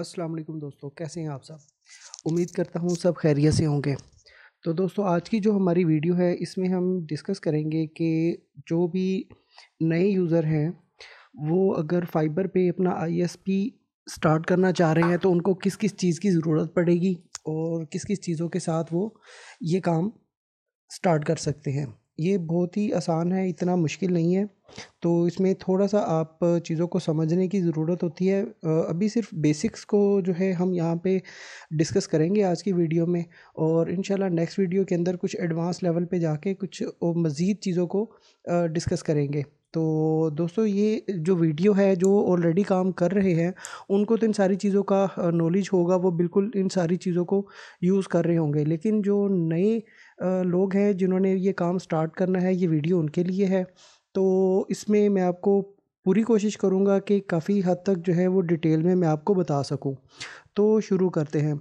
अस्सलाम वालेकुम दोस्तों कैसे हैं आप सब उम्मीद करता हूँ सब खैरियत से होंगे तो दोस्तों आज की जो हमारी वीडियो है इसमें हम डिस्कस करेंगे कि जो भी नए यूज़र हैं वो अगर फाइबर पे अपना आईएसपी स्टार्ट करना चाह रहे हैं तो उनको किस किस चीज़ की ज़रूरत पड़ेगी और किस किस चीज़ों के साथ वो ये काम स्टार्ट कर सकते हैं ये बहुत ही आसान है इतना मुश्किल नहीं है तो इसमें थोड़ा सा आप चीज़ों को समझने की ज़रूरत होती है अभी सिर्फ बेसिक्स को जो है हम यहाँ पे डिस्कस करेंगे आज की वीडियो में और इन नेक्स्ट वीडियो के अंदर कुछ एडवांस लेवल पे जाके कुछ मज़ीद चीज़ों को डिस्कस करेंगे तो दोस्तों ये जो वीडियो है जो ऑलरेडी काम कर रहे हैं उनको तो इन सारी चीज़ों का नॉलेज होगा वो बिल्कुल इन सारी चीज़ों को यूज़ कर रहे होंगे लेकिन जो नए लोग हैं जिन्होंने ये काम स्टार्ट करना है ये वीडियो उनके लिए है तो इसमें मैं आपको पूरी कोशिश करूँगा कि काफ़ी हद तक जो है वो डिटेल में मैं आपको बता सकूँ तो शुरू करते हैं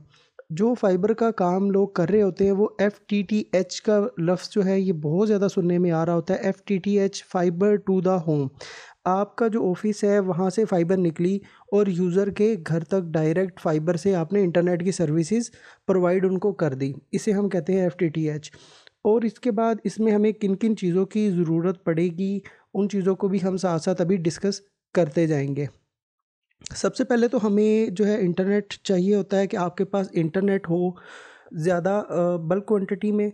जो फ़ाइबर का काम लोग कर रहे होते हैं वो एफ़ टी टी एच का लफ्ज़ जो है ये बहुत ज़्यादा सुनने में आ रहा होता है F T T H fiber to the home आपका जो ऑफिस है वहाँ से फ़ाइबर निकली और यूज़र के घर तक डायरेक्ट फ़ाइबर से आपने इंटरनेट की सर्विसेज प्रोवाइड उनको कर दी इसे हम कहते हैं एफ़ टी टी एच और इसके बाद इसमें हमें किन किन चीज़ों की ज़रूरत पड़ेगी उन चीज़ों को भी हम साथ साथ अभी डिस्कस करते जाएंगे सबसे पहले तो हमें जो है इंटरनेट चाहिए होता है कि आपके पास इंटरनेट हो ज़्यादा बल्क क्वांटिटी में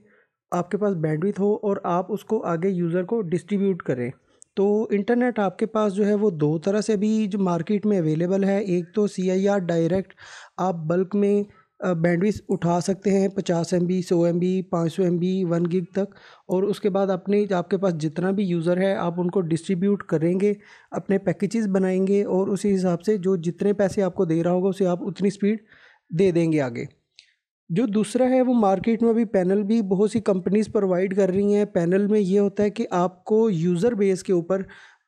आपके पास बैंडविथ हो और आप उसको आगे यूज़र को डिस्ट्रीब्यूट करें तो इंटरनेट आपके पास जो है वो दो तरह से भी जो मार्केट में अवेलेबल है एक तो सी आई आर डायरेक्ट आप बल्क में बैंडविथ उठा सकते हैं पचास एम बी सौ एम बी पाँच सौ एम बी वन गिग तक और उसके बाद अपने आपके पास जितना भी यूज़र है आप उनको डिस्ट्रीब्यूट करेंगे अपने पैकेजेस बनाएंगे और उसी हिसाब से जो जितने पैसे आपको दे रहा होगा उसे आप उतनी स्पीड दे देंगे आगे जो दूसरा है वो मार्केट में भी पैनल भी बहुत सी कंपनीज़ प्रोवाइड कर रही हैं पैनल में ये होता है कि आपको यूज़र बेस के ऊपर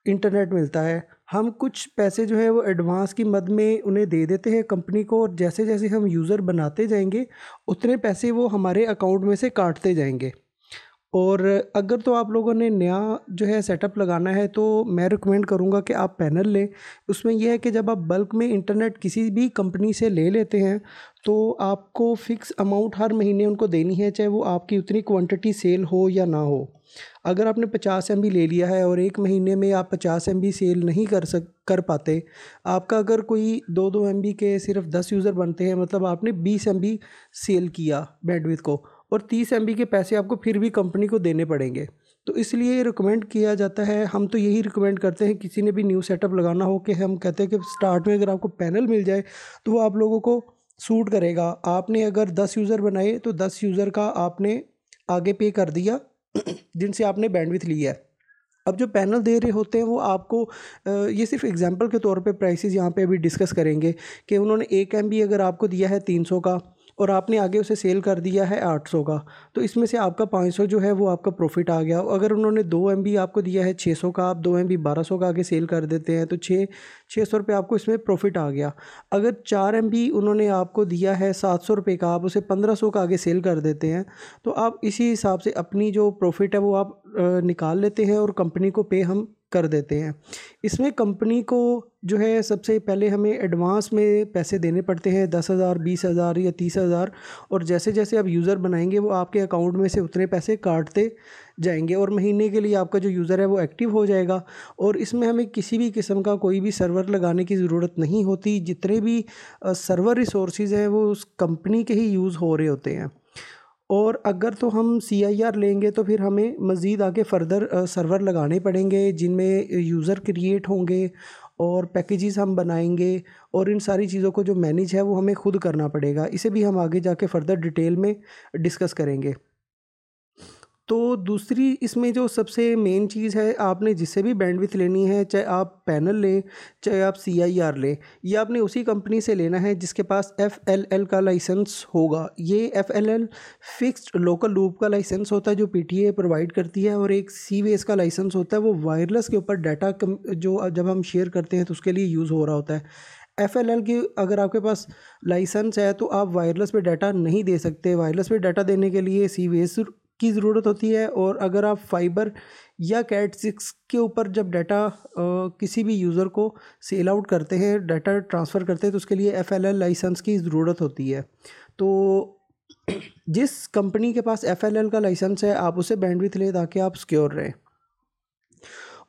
इंटरनेट मिलता है हम कुछ पैसे जो है वो एडवांस की मद में उन्हें दे देते हैं कंपनी को और जैसे जैसे हम यूज़र बनाते जाएंगे उतने पैसे वो हमारे अकाउंट में से काटते जाएंगे और अगर तो आप लोगों ने नया जो है सेटअप लगाना है तो मैं रिकमेंड करूँगा कि आप पैनल लें उसमें यह है कि जब आप बल्क में इंटरनेट किसी भी कंपनी से ले लेते हैं तो आपको फ़िक्स अमाउंट हर महीने उनको देनी है चाहे वो आपकी उतनी क्वांटिटी सेल हो या ना हो अगर आपने पचास एम ले लिया है और एक महीने में आप पचास एम सेल नहीं कर सक कर पाते आपका अगर कोई दो दो एम के सिर्फ दस यूज़र बनते हैं मतलब आपने बीस एम सेल किया बैंडविथ को और तीस एम के पैसे आपको फिर भी कंपनी को देने पड़ेंगे तो इसलिए ये रिकमेंड किया जाता है हम तो यही रिकमेंड करते हैं किसी ने भी न्यू सेटअप लगाना हो कि हम कहते हैं कि स्टार्ट में अगर आपको पैनल मिल जाए तो वो आप लोगों को सूट करेगा आपने अगर दस यूज़र बनाए तो दस यूज़र का आपने आगे पे कर दिया जिनसे आपने बैंडविथ ली है अब जो पैनल दे रहे होते हैं वो आपको ये सिर्फ एग्जांपल के तौर पे प्राइसेस यहाँ पे अभी डिस्कस करेंगे कि उन्होंने एक एम अगर आपको दिया है तीन सौ का और आपने आगे उसे सेल कर दिया है आठ सौ का तो इसमें से आपका पाँच सौ जो है वो आपका प्रॉफिट आ गया अगर उन्होंने दो एम बी आपको दिया है छः सौ का आप दो एम बी बारह सौ का आगे सेल कर देते हैं तो छः छः सौ रुपये आपको इसमें प्रॉफिट आ गया अगर चार एम बी उन्होंने आपको दिया है सात सौ रुपये का आप उसे पंद्रह सौ का आगे सेल कर देते हैं तो आप इसी हिसाब से अपनी जो प्रॉफिट है वो आप निकाल लेते हैं और कंपनी को पे हम कर देते हैं इसमें कंपनी को जो है सबसे पहले हमें एडवांस में पैसे देने पड़ते हैं दस हज़ार बीस हज़ार या तीस हज़ार और जैसे जैसे आप यूज़र बनाएंगे वो आपके अकाउंट में से उतने पैसे काटते जाएंगे और महीने के लिए आपका जो यूज़र है वो एक्टिव हो जाएगा और इसमें हमें किसी भी किस्म का कोई भी सर्वर लगाने की ज़रूरत नहीं होती जितने भी सर्वर रिसोर्सेज हैं वो उस कंपनी के ही यूज़ हो रहे होते हैं और अगर तो हम सी आई आर लेंगे तो फिर हमें मज़ीद आगे फ़र्दर सर्वर लगाने पड़ेंगे जिनमें यूज़र क्रिएट होंगे और पैकेजेस हम बनाएंगे और इन सारी चीज़ों को जो मैनेज है वो हमें खुद करना पड़ेगा इसे भी हम आगे जाके फ़र्दर डिटेल में डिस्कस करेंगे तो दूसरी इसमें जो सबसे मेन चीज़ है आपने जिससे भी बैंडविथ लेनी है चाहे आप पैनल लें चाहे आप सी आई आर लें यह आपने उसी कंपनी से लेना है जिसके पास एफ़ एल एल का लाइसेंस होगा ये F L L fixed local loop का लाइसेंस होता है जो पी टी ए प्रोवाइड करती है और एक सी वेस का लाइसेंस होता है वो वायरलेस के ऊपर डाटा जो जब हम शेयर करते हैं तो उसके लिए यूज़ हो रहा होता है एफ़ एल एल की अगर आपके पास लाइसेंस है तो आप वायरलेस पे डाटा नहीं दे सकते वायरलेस पे डाटा देने के लिए सी वेस की ज़रूरत होती है और अगर आप फाइबर या कैट सिक्स के ऊपर जब डाटा किसी भी यूज़र को सेल आउट करते हैं डाटा ट्रांसफ़र करते हैं तो उसके लिए एफ एल एल लाइसेंस की ज़रूरत होती है तो जिस कंपनी के पास एफ एल एल का लाइसेंस है आप उसे बैंडविथ लें ताकि आप सिक्योर रहें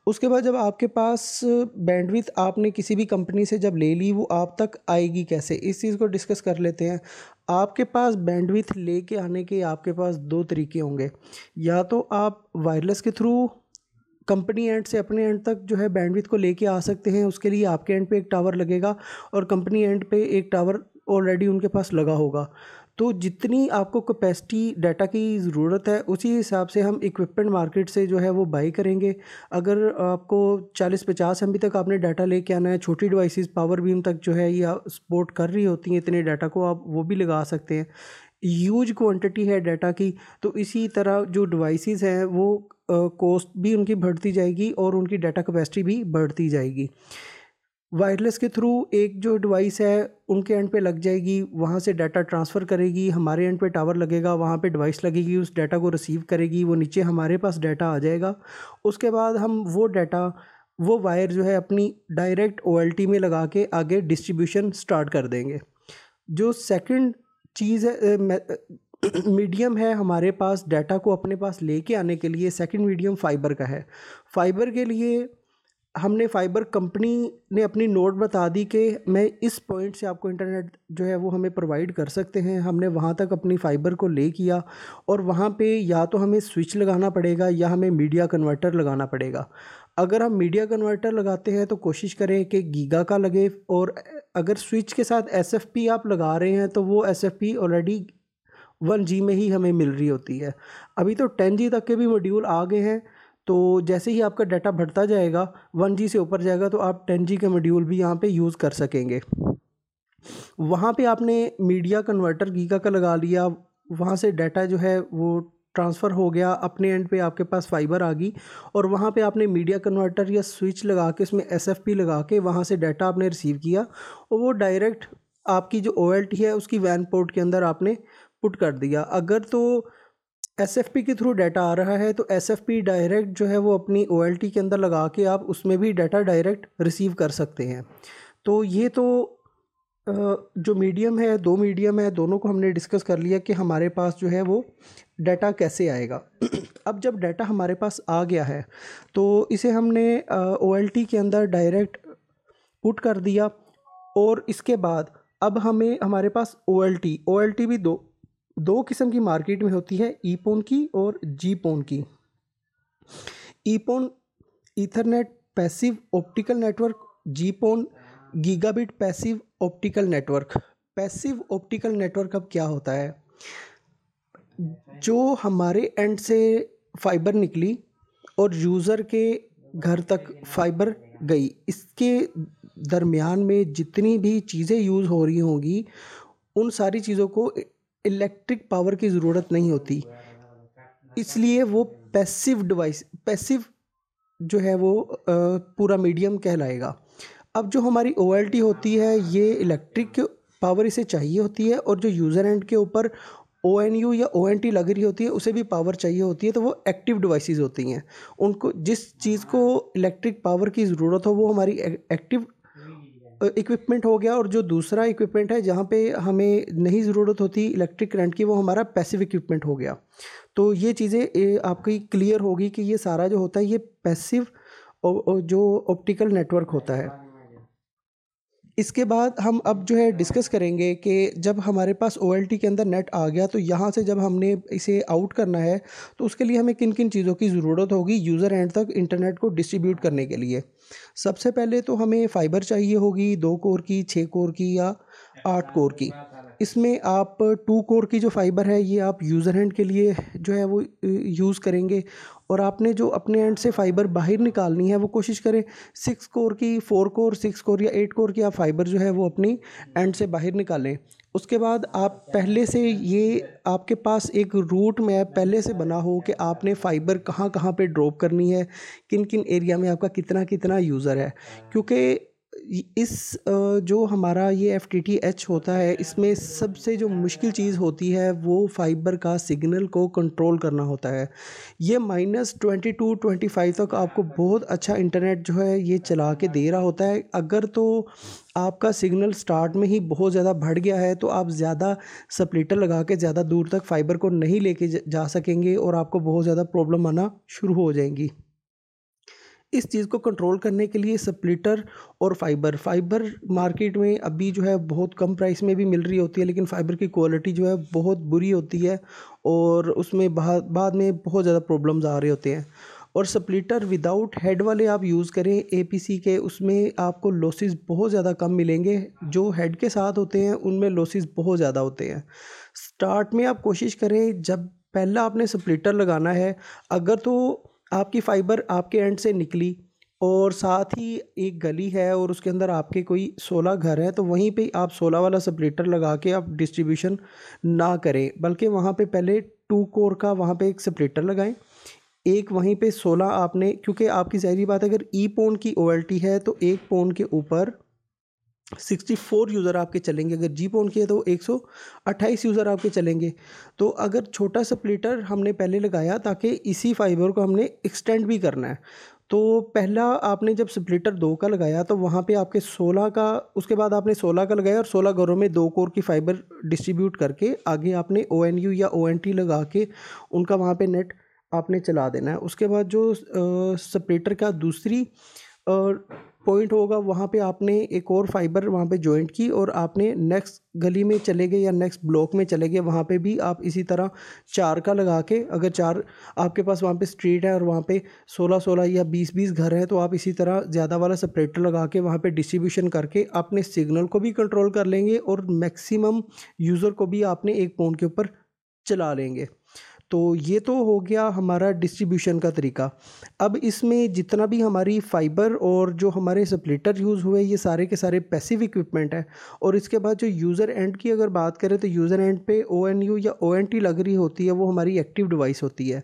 उसके बाद जब आपके पास बैंडविथ आपने किसी भी कंपनी से जब ले ली वो आप तक आएगी कैसे इस चीज़ को डिस्कस कर लेते हैं आपके पास बैंडविथ ले के आने के आपके पास दो तरीके होंगे या तो आप वायरलेस के थ्रू कंपनी एंड से अपने एंड तक जो है बैंडविथ को लेके आ सकते हैं उसके लिए आपके एंड पे एक टावर लगेगा और कंपनी एंड पे एक टावर ऑलरेडी उनके पास लगा होगा तो जितनी आपको कैपेसिटी डाटा की ज़रूरत है उसी हिसाब से हम इक्विपमेंट मार्केट से जो है वो बाई करेंगे अगर आपको 40-50 एम तक आपने डाटा लेके आना है छोटी डिवाइसेस पावर बीम तक जो है ये सपोर्ट कर रही होती हैं इतने डाटा को आप वो भी लगा सकते हैं यूज क्वांटिटी है डाटा की तो इसी तरह जो डिवाइसेस हैं वो कॉस्ट भी उनकी बढ़ती जाएगी और उनकी डाटा कैपेसिटी भी बढ़ती जाएगी वायरलेस के थ्रू एक जो डिवाइस है उनके एंड पे लग जाएगी वहाँ से डाटा ट्रांसफ़र करेगी हमारे एंड पे टावर लगेगा वहाँ पे डिवाइस लगेगी उस डाटा को रिसीव करेगी वो नीचे हमारे पास डाटा आ जाएगा उसके बाद हम वो डाटा वो वायर जो है अपनी डायरेक्ट ओ में लगा के आगे डिस्ट्रीब्यूशन स्टार्ट कर देंगे जो सेकेंड चीज़ है मीडियम है हमारे पास डाटा को अपने पास लेके आने के लिए सेकंड मीडियम फाइबर का है फाइबर के लिए हमने फाइबर कंपनी ने अपनी नोट बता दी कि मैं इस पॉइंट से आपको इंटरनेट जो है वो हमें प्रोवाइड कर सकते हैं हमने वहाँ तक अपनी फ़ाइबर को ले किया और वहाँ पे या तो हमें स्विच लगाना पड़ेगा या हमें मीडिया कन्वर्टर लगाना पड़ेगा अगर हम मीडिया कन्वर्टर लगाते हैं तो कोशिश करें कि गीगा का लगे और अगर स्विच के साथ एस आप लगा रहे हैं तो वो एस ऑलरेडी वन जी में ही हमें मिल रही होती है अभी तो टेन जी तक के भी मॉड्यूल आ गए हैं तो जैसे ही आपका डाटा बढ़ता जाएगा वन जी से ऊपर जाएगा तो आप टेन जी का मॉड्यूल भी यहाँ पे यूज़ कर सकेंगे वहाँ पे आपने मीडिया कन्वर्टर गीगा का लगा लिया वहाँ से डाटा जो है वो ट्रांसफ़र हो गया अपने एंड पे आपके पास फाइबर आ गई और वहाँ पे आपने मीडिया कन्वर्टर या स्विच लगा के उसमें एस लगा के वहाँ से डाटा आपने रिसीव किया और वो डायरेक्ट आपकी जो ओ है उसकी वैन पोर्ट के अंदर आपने पुट कर दिया अगर तो एस एफ़ पी के थ्रू डाटा आ रहा है तो एस एफ पी डायरेक्ट जो है वो अपनी ओ एल टी के अंदर लगा के आप उसमें भी डाटा डायरेक्ट रिसीव कर सकते हैं तो ये तो जो मीडियम है दो मीडियम है दोनों को हमने डिस्कस कर लिया कि हमारे पास जो है वो डाटा कैसे आएगा अब जब डाटा हमारे पास आ गया है तो इसे हमने ओ एल टी के अंदर डायरेक्ट पुट कर दिया और इसके बाद अब हमें हमारे पास O L T O L T भी दो दो किस्म की मार्केट में होती है ई पोन की और जी पोन की E PON Ethernet passive optical network G PON gigabit passive optical network passive optical network अब क्या होता है जो हमारे एंड से फाइबर निकली और यूज़र के घर तक फाइबर गई इसके दरमियान में जितनी भी चीज़ें यूज़ हो रही होंगी उन सारी चीज़ों को इलेक्ट्रिक पावर की ज़रूरत नहीं होती इसलिए वो पैसिव डिवाइस पैसिव जो है वो पूरा मीडियम कहलाएगा अब जो हमारी ओ होती है ये इलेक्ट्रिक पावर इसे चाहिए होती है और जो यूज़र एंड के ऊपर ओ एन यू या ओ एन टी लग रही होती है उसे भी पावर चाहिए होती है तो वो एक्टिव डिवाइसेस होती हैं उनको जिस चीज़ को इलेक्ट्रिक पावर की ज़रूरत हो वो हमारी एक्टिव इक्विपमेंट हो गया और जो दूसरा इक्विपमेंट है जहाँ पे हमें नहीं ज़रूरत होती इलेक्ट्रिक करंट की वो हमारा पैसिव इक्विपमेंट हो गया तो ये चीज़ें आपकी क्लियर होगी कि ये सारा जो होता है ये पैसिव जो ऑप्टिकल नेटवर्क होता है इसके बाद हम अब जो है डिस्कस करेंगे कि जब हमारे पास ओ के अंदर नेट आ गया तो यहाँ से जब हमने इसे आउट करना है तो उसके लिए हमें किन किन चीज़ों की ज़रूरत होगी यूज़र एंड तक इंटरनेट को डिस्ट्रीब्यूट करने के लिए सबसे पहले तो हमें फ़ाइबर चाहिए होगी दो कोर की छः कोर की या आठ कोर की इसमें आप टू कोर की जो फाइबर है ये आप यूज़र हैंड के लिए जो है वो यूज़ करेंगे और आपने जो अपने एंड से फाइबर बाहर निकालनी है वो कोशिश करें सिक्स कोर की फोर कोर सिक्स कोर या एट कोर की आप फाइबर जो है वो अपनी एंड से बाहर निकालें उसके बाद आप पहले से ये आपके पास एक रूट मैप पहले से बना हो कि आपने फ़ाइबर कहाँ कहाँ पे ड्रॉप करनी है किन किन एरिया में आपका कितना कितना यूज़र है क्योंकि इस जो हमारा ये एफ टी टी एच होता है इसमें सबसे जो मुश्किल चीज़ होती है वो फाइबर का सिग्नल को कंट्रोल करना होता है ये minus twenty to twenty five तक आपको बहुत अच्छा इंटरनेट जो है ये चला के दे रहा होता है अगर तो आपका सिग्नल स्टार्ट में ही बहुत ज़्यादा बढ़ गया है तो आप ज़्यादा सप्लीटर लगा के ज़्यादा दूर तक फाइबर को नहीं लेके जा सकेंगे और आपको बहुत ज़्यादा प्रॉब्लम आना शुरू हो जाएंगी इस चीज़ को कंट्रोल करने के लिए स्प्लिटर और फाइबर फाइबर मार्केट में अभी जो है बहुत कम प्राइस में भी मिल रही होती है लेकिन फाइबर की क्वालिटी जो है बहुत बुरी होती है और उसमें बाद में बहुत ज़्यादा प्रॉब्लम्स आ रहे होते हैं और स्प्लिटर विदाउट हेड वाले आप यूज़ करें ए के उसमें आपको लॉसेस बहुत ज़्यादा कम मिलेंगे जो हेड के साथ होते हैं उनमें लॉसेस बहुत ज़्यादा होते हैं स्टार्ट में आप कोशिश करें जब पहला आपने स्प्लिटर लगाना है अगर तो आपकी फ़ाइबर आपके एंड से निकली और साथ ही एक गली है और उसके अंदर आपके कोई सोलह घर है तो वहीं पे आप सोलह वाला सपरेटर लगा के आप डिस्ट्रीब्यूशन ना करें बल्कि वहाँ पे पहले टू कोर का वहाँ पे एक सपरेटर लगाएं एक वहीं पे सोलह आपने क्योंकि आपकी जहरी बात है अगर ई पोन की ओ है तो एक पोन के ऊपर सिक्सटी फोर यूज़र आपके चलेंगे अगर जी पोन के तो एक सौ अट्ठाईस यूज़र आपके चलेंगे तो अगर छोटा सप्लिटर हमने पहले लगाया ताकि इसी फाइबर को हमने एक्सटेंड भी करना है तो पहला आपने जब स्प्लिटर दो का लगाया तो वहाँ पे आपके सोलह का उसके बाद आपने सोलह का लगाया और सोलह घरों में दो कोर की फाइबर डिस्ट्रीब्यूट करके आगे आपने ओ एन यू या ओ एन टी लगा के उनका वहाँ पे नेट आपने चला देना है उसके बाद जो स्प्लिटर का दूसरी पॉइंट होगा वहाँ पे आपने एक और फाइबर वहाँ पे जॉइंट की और आपने नेक्स्ट गली में चले गए या नेक्स्ट ब्लॉक में चले गए वहाँ पे भी आप इसी तरह चार का लगा के अगर चार आपके पास वहाँ पे स्ट्रीट है और वहाँ पे सोलह सोलह या बीस बीस घर हैं तो आप इसी तरह ज़्यादा वाला सेपरेटर लगा के वहाँ पर डिस्ट्रीब्यूशन करके अपने सिग्नल को भी कंट्रोल कर लेंगे और मैक्सीम यूज़र को भी आपने एक फ़ोन के ऊपर चला लेंगे तो ये तो हो गया हमारा डिस्ट्रीब्यूशन का तरीका अब इसमें जितना भी हमारी फ़ाइबर और जो हमारे सप्लेटर यूज़ हुए ये सारे के सारे पैसिव इक्विपमेंट है और इसके बाद जो यूज़र एंड की अगर बात करें तो यूज़र एंड पे ओ एन यू या ओ एन टी लग रही होती है वो हमारी एक्टिव डिवाइस होती है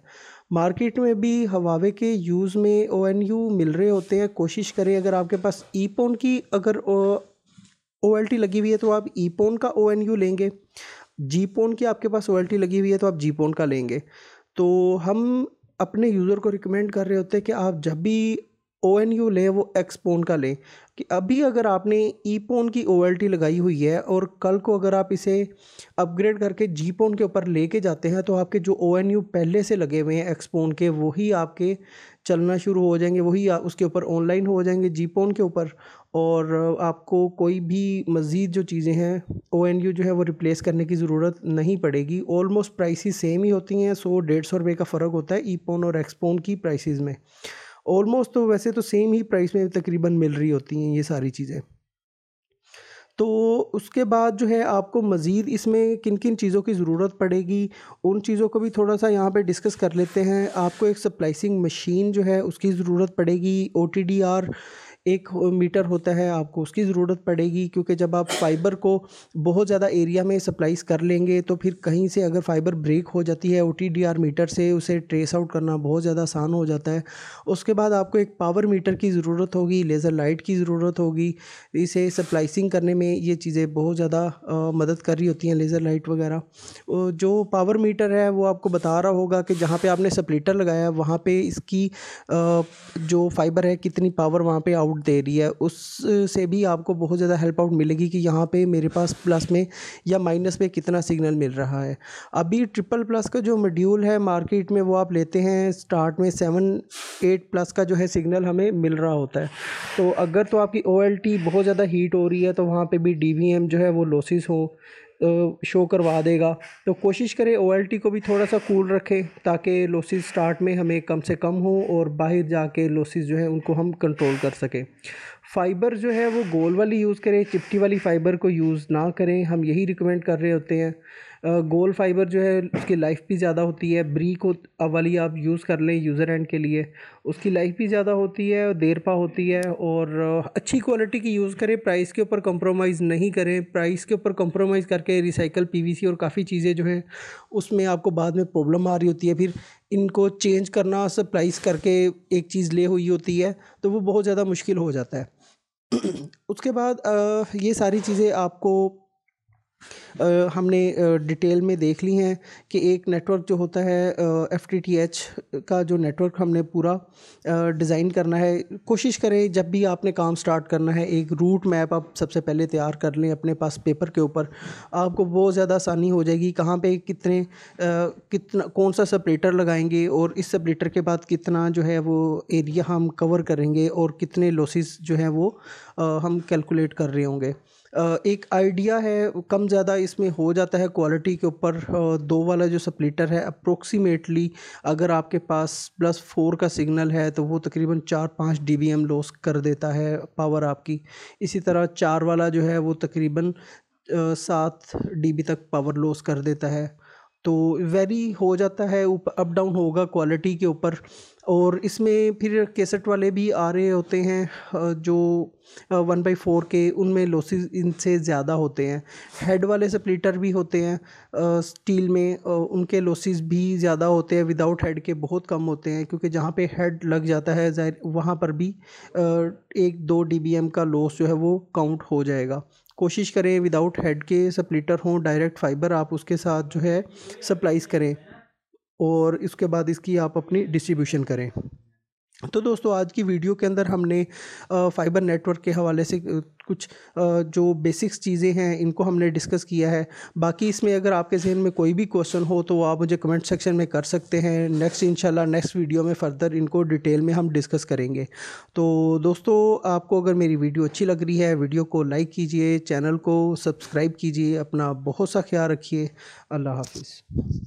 मार्केट में भी हवावे के यूज़ में ओ एन यू मिल रहे होते हैं कोशिश करें अगर आपके पास ई e पोन की अगर ओ एल टी लगी हुई है तो आप ई e पोन का ओ एन यू लेंगे जीपोन की आपके पास ओएलटी लगी हुई है तो आप जीपोन का लेंगे तो हम अपने यूज़र को रिकमेंड कर रहे होते हैं कि आप जब भी ओ एन यू लें वो एक्सपोन का लें कि अभी अगर आपने ई पोन की ओ एल टी लगाई हुई है और कल को अगर आप इसे अपग्रेड करके जी पोन के ऊपर लेके जाते हैं तो आपके जो ओ एन यू पहले से लगे हुए हैं एक्सपोन के वही आपके चलना शुरू हो जाएंगे वही उसके ऊपर ऑनलाइन हो जाएंगे जी पोन के ऊपर और आपको कोई भी मज़ीद जो चीज़ें हैं ओ एन यू जो है वो रिप्लेस करने की ज़रूरत नहीं पड़ेगी ऑलमोस्ट प्राइसिस सेम ही होती हैं सौ डेढ़ सौ रुपये का फ़र्क होता है ई पोन और एक्सपोन की प्राइसिस में ऑलमोस्ट तो वैसे तो सेम ही प्राइस में तकरीबन मिल रही होती हैं ये सारी चीज़ें तो उसके बाद जो है आपको मज़ीद इसमें किन किन चीज़ों की ज़रूरत पड़ेगी उन चीज़ों को भी थोड़ा सा यहाँ पे डिस्कस कर लेते हैं आपको एक सप्लाइसिंग मशीन जो है उसकी ज़रूरत पड़ेगी ओ टी डी आर एक मीटर होता है आपको उसकी ज़रूरत पड़ेगी क्योंकि जब आप फाइबर को बहुत ज़्यादा एरिया में सप्लाइज कर लेंगे तो फिर कहीं से अगर फाइबर ब्रेक हो जाती है ओ मीटर से उसे ट्रेस आउट करना बहुत ज़्यादा आसान हो जाता है उसके बाद आपको एक पावर मीटर की ज़रूरत होगी लेज़र लाइट की ज़रूरत होगी इसे सप्लाइसिंग करने में ये चीज़ें बहुत ज़्यादा मदद कर रही होती हैं लेज़र लाइट वगैरह जो पावर मीटर है वो आपको बता रहा होगा कि जहाँ पर आपने सप्लेटर लगाया वहाँ पर इसकी जो फाइबर है कितनी पावर वहाँ पर आउट छूट दे रही है उससे भी आपको बहुत ज़्यादा हेल्प आउट मिलेगी कि यहाँ पे मेरे पास प्लस में या माइनस में कितना सिग्नल मिल रहा है अभी ट्रिपल प्लस का जो मड्यूल है मार्केट में वो आप लेते हैं स्टार्ट में सेवन एट प्लस का जो है सिग्नल हमें मिल रहा होता है तो अगर तो आपकी ओ बहुत ज़्यादा हीट हो रही है तो वहाँ पर भी डी जो है वो लॉसिस हो शो करवा देगा तो कोशिश करें ओ को भी थोड़ा सा कूल रखें ताकि लॉसेस स्टार्ट में हमें कम से कम हो और बाहर जाके लॉसेस जो है उनको हम कंट्रोल कर सकें फ़ाइबर जो है वो गोल वाली यूज़ करें चिपटी वाली फ़ाइबर को यूज़ ना करें हम यही रिकमेंड कर रहे होते हैं गोल फाइबर जो है उसकी लाइफ भी ज़्यादा होती है ब्रीक वाली आप यूज़ कर लें यूज़र एंड के लिए उसकी लाइफ भी ज़्यादा होती है देर पा होती है और अच्छी क्वालिटी की यूज़ करें प्राइस के ऊपर कंप्रोमाइज़ नहीं करें प्राइस के ऊपर कंप्रोमाइज़ करके रिसाइकल पीवीसी और काफ़ी चीज़ें जो हैं उसमें आपको बाद में प्रॉब्लम आ रही होती है फिर इनको चेंज करना सरप्राइज करके एक चीज़ ले हुई होती है तो वो बहुत ज़्यादा मुश्किल हो जाता है उसके बाद ये सारी चीज़ें आपको हमने डिटेल में देख ली हैं कि एक नेटवर्क जो होता है एफ का जो नेटवर्क हमने पूरा डिज़ाइन करना है कोशिश करें जब भी आपने काम स्टार्ट करना है एक रूट मैप आप सबसे पहले तैयार कर लें अपने पास पेपर के ऊपर आपको बहुत ज़्यादा आसानी हो जाएगी कहाँ पे कितने आ, कितना कौन सा सपरेटर लगाएंगे और इस सपरेटर के बाद कितना जो है वो एरिया हम कवर करेंगे और कितने लॉसेस जो हैं वो हम कैलकुलेट कर रहे होंगे एक आइडिया है कम ज़्यादा इसमें हो जाता है क्वालिटी के ऊपर दो वाला जो सप्लीटर है अप्रोक्सीमेटली अगर आपके पास प्लस फोर का सिग्नल है तो वो तकरीबन चार पाँच डी बी एम लॉस कर देता है पावर आपकी इसी तरह चार वाला जो है वो तकरीबन सात डी बी तक पावर लॉस कर देता है तो वेरी हो जाता है अप डाउन होगा क्वालिटी के ऊपर और इसमें फिर केसेट वाले भी आ रहे होते हैं जो वन बाई फोर के उनमें लॉसेस इनसे ज़्यादा होते हैं हेड वाले सप्लीटर भी होते हैं स्टील में उनके लॉसेस भी ज़्यादा होते हैं विदाउट हेड के बहुत कम होते हैं क्योंकि जहाँ पे हेड लग जाता है वहाँ पर भी एक दो डी का लॉस जो है वो काउंट हो जाएगा कोशिश करें विदाउट हेड के सप्लीटर हों डायरेक्ट फाइबर आप उसके साथ जो है सप्लाइज करें और इसके बाद इसकी आप अपनी डिस्ट्रीब्यूशन करें तो दोस्तों आज की वीडियो के अंदर हमने फाइबर नेटवर्क के हवाले से कुछ जो बेसिक्स चीज़ें हैं इनको हमने डिस्कस किया है बाकी इसमें अगर आपके जहन में कोई भी क्वेश्चन हो तो आप मुझे कमेंट सेक्शन में कर सकते हैं नेक्स्ट इंशाल्लाह नेक्स्ट वीडियो में फ़र्दर इनको डिटेल में हम डिस्कस करेंगे तो दोस्तों आपको अगर मेरी वीडियो अच्छी लग रही है वीडियो को लाइक कीजिए चैनल को सब्सक्राइब कीजिए अपना बहुत सा ख्याल रखिए अल्लाह हाफिज़